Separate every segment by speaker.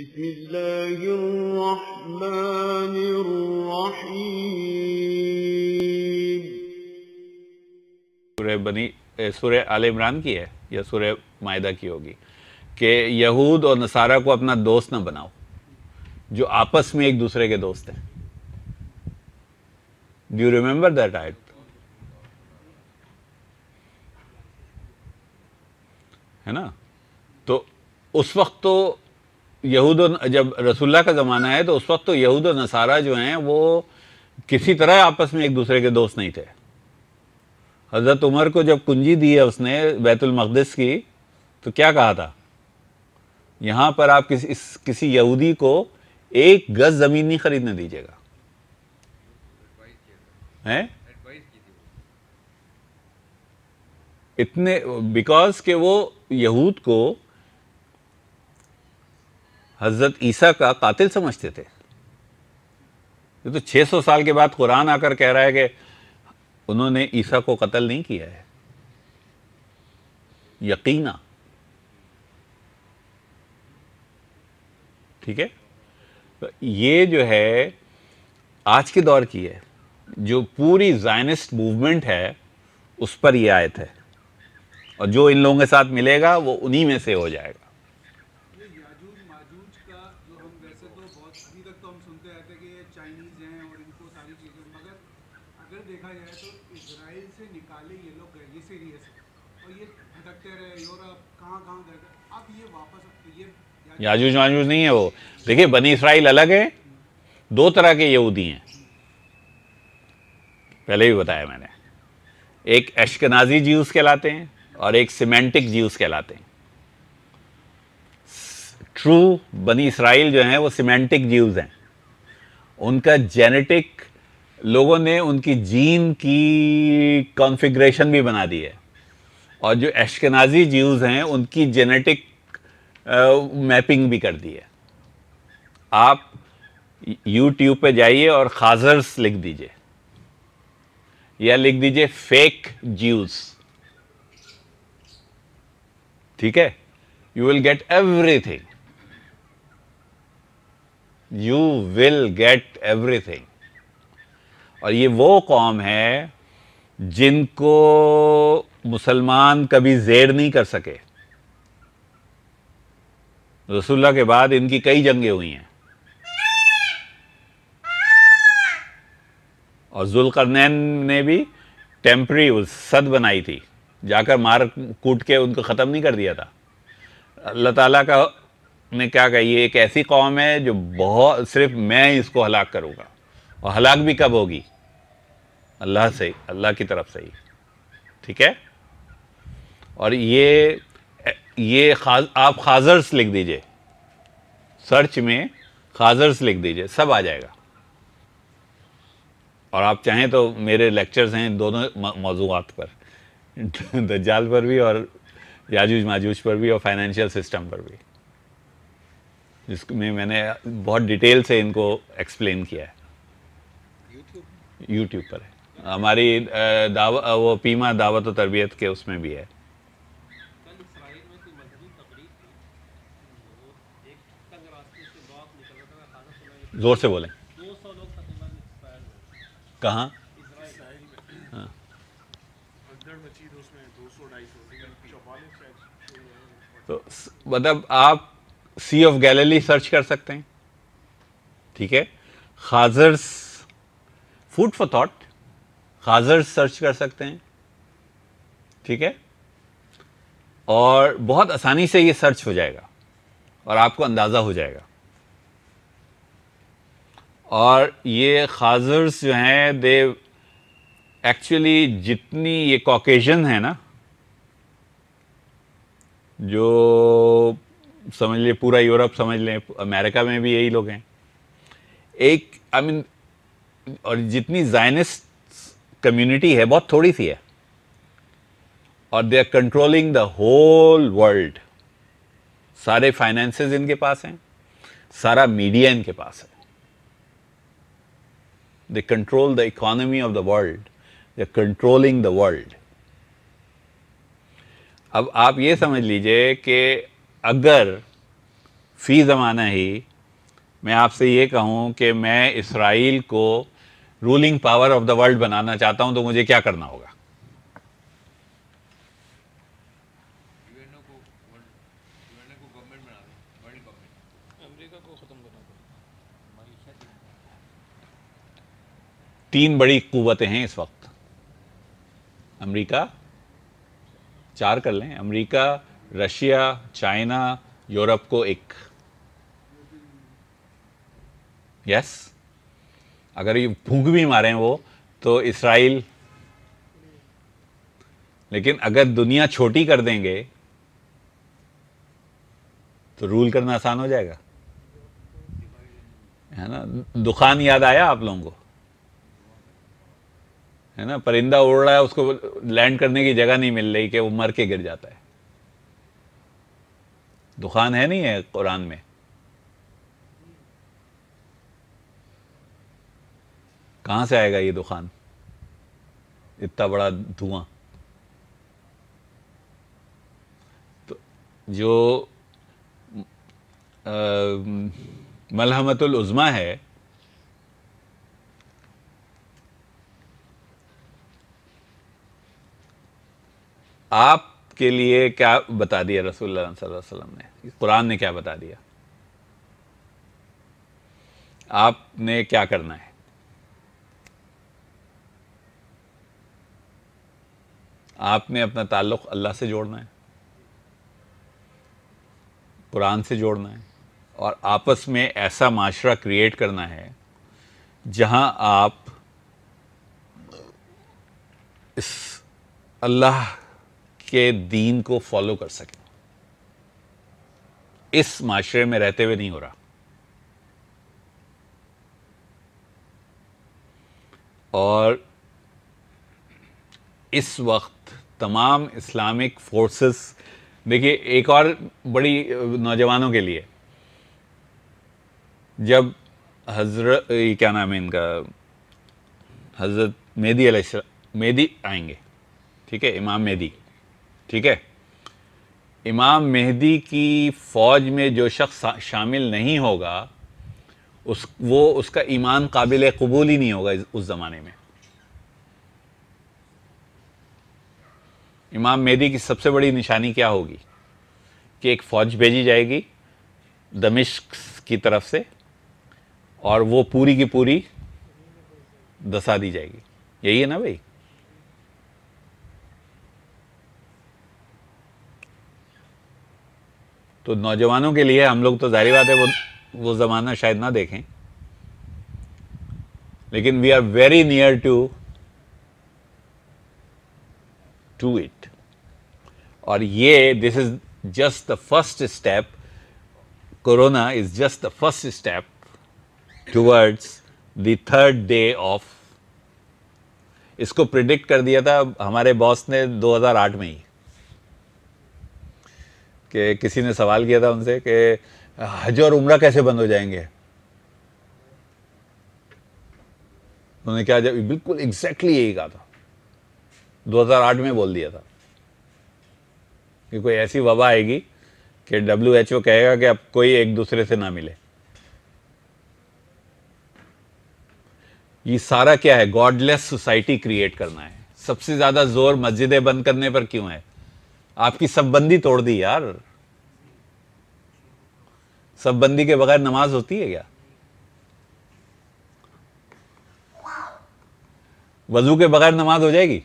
Speaker 1: بسم الله الرحمن الرحيم سوره بني سوره आल इमरान की है या सूर्य मायदा की होगी कि यहूद और नसारा को अपना दोस्त ना बनाओ जो आपस में एक दूसरे के दोस्त हैं डू यू रिमेंबर दैट आयत है ना तो उस वक्त तो यहूद जब रसुल्ला का ज़माना है तो उस वक्त तो यहूद और नसारा जो हैं वो किसी तरह आपस में एक दूसरे के दोस्त नहीं थे हज़रत उमर को जब कुंजी दी है उसने बैतुलमक़दस की तो क्या कहा था यहां पर आप किसी इस किसी यहूदी को एक गज ज़मीन नहीं ख़रीदने दीजिएगा हैं इतने बिकॉज के वो यहूद को हज़रत ईसा का कातिल समझते थे ये तो 600 साल के बाद कुरान आकर कह रहा है कि उन्होंने ईसा को कत्ल नहीं किया है यकीना ठीक है तो ये जो है आज के दौर की है जो पूरी जायनिस्ट मूवमेंट है उस पर ये आयत है और जो इन लोगों के साथ मिलेगा वो उन्हीं में से हो जाएगा याजूज माजूज नहीं है वो देखिए बनी इसराइल अलग है दो तरह के यहूदी हैं पहले भी बताया मैंने एक एशकनाजी जीव्स कहलाते हैं और एक सीमेंटिक जीव्स कहलाते हैं ट्रू बनी इसराइल जो हैं वो सीमेंटिक जीव्स हैं उनका जेनेटिक लोगों ने उनकी जीन की कॉन्फ़िगरेशन भी बना दी है और जो एशकनाजी जीव हैं उनकी जेनेटिक मैपिंग भी कर दी है आप यूट्यूब पे जाइए और खाजर्स लिख दीजिए या लिख दीजिए फेक जीव्स ठीक है you will get everything you will get everything और ये वो कॉम है जिनको मुसलमान कभी जेर नहीं कर सके रसुल्ला के बाद इनकी कई जंगें हुई हैं और जुलकरनैन ने भी टेम्प्री सद बनाई थी जाकर मार कूट के उनको ख़त्म नहीं कर दिया था अल्लाह ताला का ने क्या कहा ये एक ऐसी कौम है जो बहुत सिर्फ मैं इसको हलाक करूँगा और हलाक भी कब होगी अल्लाह से अल्लाह की तरफ से ही ठीक है और ये ये खाज, आप खाजर्स लिख दीजिए सर्च में खाजर्स लिख दीजिए सब आ जाएगा और आप चाहें तो मेरे लेक्चर्स हैं दोनों मौजूद पर दज्जाल पर भी और याजूज माजूज पर भी और फाइनेंशियल सिस्टम पर भी जिसमें मैंने बहुत डिटेल से इनको एक्सप्लेन किया है यूट्यूब पर है हमारी दावा वो पीमा दावत और तरबियत के उसमें भी है ज़ोर से बोले कहाँ हाँ। तो मतलब आप सी ऑफ गैलरी सर्च कर सकते हैं ठीक है Khazars food for thought Khazar search कर सकते हैं ठीक है और बहुत आसानी से ये सर्च हो जाएगा और आपको अंदाज़ा हो जाएगा और ये खाजर्स जो हैं दे एक्चुअली जितनी ये कॉकेजन है ना जो समझ लें पूरा यूरोप समझ लें अमेरिका में भी यही लोग हैं एक आई I मीन mean, और जितनी जायनिस्ट कम्युनिटी है बहुत थोड़ी सी है और they are controlling the whole world सारे फाइनेंसेस इनके पास हैं सारा मीडिया इनके पास है they control the economy of the world they controlling the world अब आप ये समझ लीजिए कि अगर फ़ी ज़माना ही मैं आपसे ये कहूं कि मैं इसराइल को ruling power of the world बनाना चाहता हूं तो मुझे क्या करना होगा तीन बड़ी कुवतें हैं इस वक्त अमेरिका चार कर लें अमेरिका रशिया चाइना यूरोप को एक यस yes? अगर ये फूंक भी मारें वो तो इसराइल लेकिन अगर दुनिया छोटी कर देंगे तो रूल करना आसान हो जाएगा है ना दुखान याद आया आप लोगों को है ना परिंदा उड़ रहा है उसको लैंड करने की जगह नहीं मिल रही कि वो मर के गिर जाता है दुकान है नहीं है कुरान में कहां से आएगा ये दुकान इतना बड़ा धुआं तो जो मलहमतुल उज़मा है आपके लिए क्या बता दिया रसूल वसल्लम ने कुरान ने क्या बता दिया आपने क्या करना है आपने अपना ताल्लुक़ अल्लाह से जोड़ना है कुरान से जोड़ना है और आपस में ऐसा माशरा क्रिएट करना है जहां आप इस अल्लाह के दीन को फॉलो कर सकें इस माशरे में रहते हुए नहीं हो रहा और इस वक्त तमाम इस्लामिक फोर्सेस देखिए एक और बड़ी नौजवानों के लिए जब हजरत क्या नाम है इनका हजरत मेदी मेदी आएंगे ठीक है इमाम मेदी ठीक है इमाम मेहदी की फ़ौज में जो शख्स शामिल नहीं होगा उस वो उसका ईमान काबिल कबूल ही नहीं होगा उस ज़माने में इमाम मेदी की सबसे बड़ी निशानी क्या होगी कि एक फ़ौज भेजी जाएगी दमिश्क की तरफ से और वो पूरी की पूरी दसा दी जाएगी यही है ना भाई तो नौजवानों के लिए हम लोग तो जाहिर बात है वो वो ज़माना शायद ना देखें लेकिन we are very near to to it or yay this is just the first step corona is just the first step towards the third day of इसको प्रिडिक्ट कर दिया था हमारे बॉस ने 2008 में ही कि किसी ने सवाल किया था उनसे कि हज और उम्र कैसे बंद हो जाएंगे उन्होंने क्या जब बिल्कुल एग्जैक्टली exactly यही कहा था 2008 में बोल दिया था कि कोई ऐसी वबा आएगी कि डब्ल्यू एच ओ कहेगा कि अब कोई एक दूसरे से ना मिले ये सारा क्या है गॉडलेस सोसाइटी क्रिएट करना है सबसे ज़्यादा जोर मस्जिदें बंद करने पर क्यों है आपकी सब बंदी तोड़ दी यार सब बंदी के बगैर नमाज होती है क्या वजू के बगैर नमाज हो जाएगी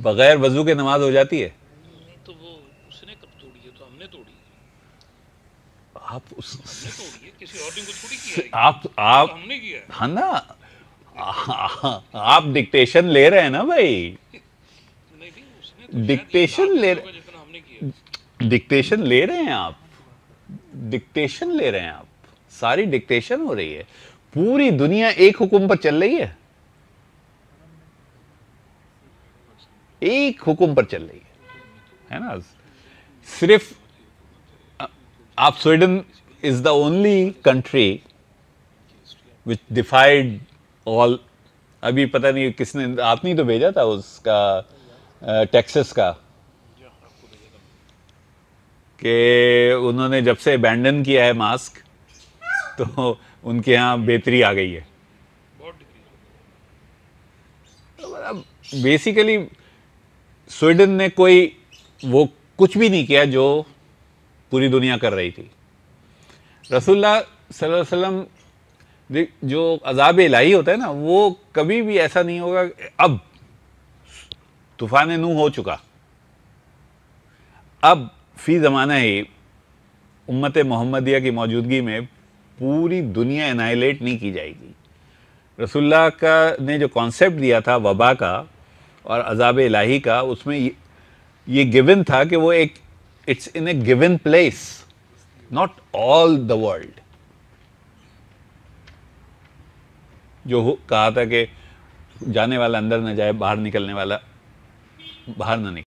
Speaker 1: बगैर वजू के नमाज हो जाती है तो वो उसने कब तोड़ी है तो हमने तोड़ी आप उस आप आप तो हमने किया हाँ ना आ, आप डिक्टेशन ले रहे हैं ना भाई डिक्टेशन तो ले रहे डिक्टेशन ले रहे हैं आप डिक्टेशन ले रहे हैं आप सारी डिक्टेशन हो रही है पूरी दुनिया एक हुकुम पर चल रही है एक हुक्म पर चल रही है है ना सिर्फ आप Sweden is the only country which defied all अभी पता नहीं किसने आपने तो भेजा था उसका टेक्सस का कि उन्होंने जब से अबेंडन किया है मास्क तो उनके यहाँ बेहतरी आ गई है बेसिकली स्वीडन ने कोई वो कुछ भी नहीं किया जो पूरी दुनिया कर रही थी रसुल्ला वसल्लम जो अजाब इलाही होता है ना वो कभी भी ऐसा नहीं होगा अब तूफान नू हो चुका अब फी ज़माना ही उम्मत मोहम्मदिया की मौजूदगी में पूरी दुनिया एनाइलेट नहीं की जाएगी रसुल्ला का ने जो कॉन्सेप्ट दिया था वबा का और अजाब इलाही का उसमें ये, गिवन था कि वो एक it's in a given place not all the world जो कहा था कि जाने वाला अंदर ना जाए बाहर निकलने वाला बाहर ना निकले